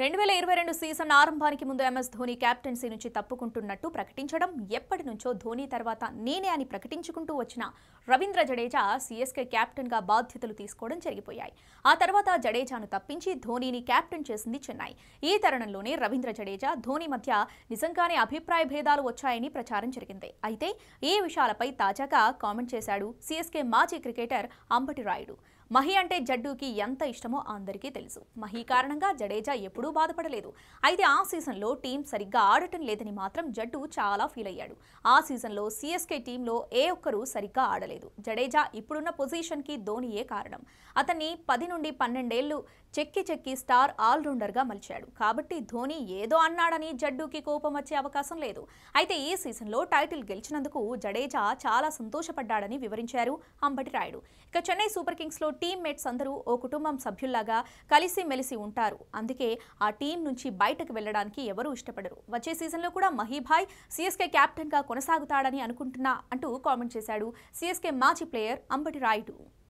రెండు వేల ఇరవై రెండు సీజన్ ఆరంభానికి ముందు ఎంఎస్ ధోని క్యాప్టెన్సీ నుంచి తప్పుకుంటున్నట్టు ప్రకటించడం ఎప్పటి నుంచో ధోని తర్వాత నేనే అని ప్రకటించుకుంటూ వచ్చిన రవీంద్ర జడేజా సీఎస్కే క్యాప్టెన్గా బాధ్యతలు తీసుకోవడం జరిగిపోయాయి ఆ తర్వాత జడేజాను తప్పించి ధోనిని క్యాప్టెన్ చేసింది చెన్నై ఈ తరుణంలోనే రవీంద్ర జడేజా ధోని మధ్య నిజంగానే అభిప్రాయ భేదాలు వచ్చాయని ప్రచారం జరిగింది అయితే ఈ విషయాలపై తాజాగా కామెంట్ చేశాడు సీఎస్కే మాజీ క్రికెటర్ అంబటి రాయుడు మహి అంటే జడ్డుకి ఎంత ఇష్టమో అందరికీ తెలుసు మహి కారణంగా జడేజా ఎప్పుడూ బాధపడలేదు అయితే ఆ సీజన్లో టీం సరిగ్గా ఆడటం లేదని మాత్రం జడ్డు చాలా ఫీల్ అయ్యాడు ఆ సీజన్లో సిఎస్కే టీంలో ఏ ఒక్కరూ సరిగ్గా ఆడలేదు జడేజా ఇప్పుడున్న పొజిషన్కి ధోనియే కారణం అతన్ని పది నుండి పన్నెండేళ్లు చెక్కి చెక్కి స్టార్ ఆల్రౌండర్గా మలిచాడు కాబట్టి ధోని ఏదో అన్నాడని జడ్డుకి కోపం వచ్చే అవకాశం లేదు అయితే ఈ సీజన్లో టైటిల్ గెలిచినందుకు జడేజా చాలా సంతోషపడ్డాడని వివరించారు అంబటి రాయుడు ఇక చెన్నై సూపర్ కింగ్స్లో టీమ్మేట్స్ అందరూ ఓ కుటుంబం సభ్యుల్లాగా కలిసి మెలిసి ఉంటారు అందుకే ఆ టీం నుంచి బయటకు వెళ్ళడానికి ఎవరూ ఇష్టపడరు వచ్చే సీజన్లో కూడా మహీభాయ్ సీఎస్కే క్యాప్టెన్గా కొనసాగుతాడని అనుకుంటున్నా అంటూ కామెంట్ చేశాడు సీఎస్కే మాజీ ప్లేయర్ అంబటి రాయుడు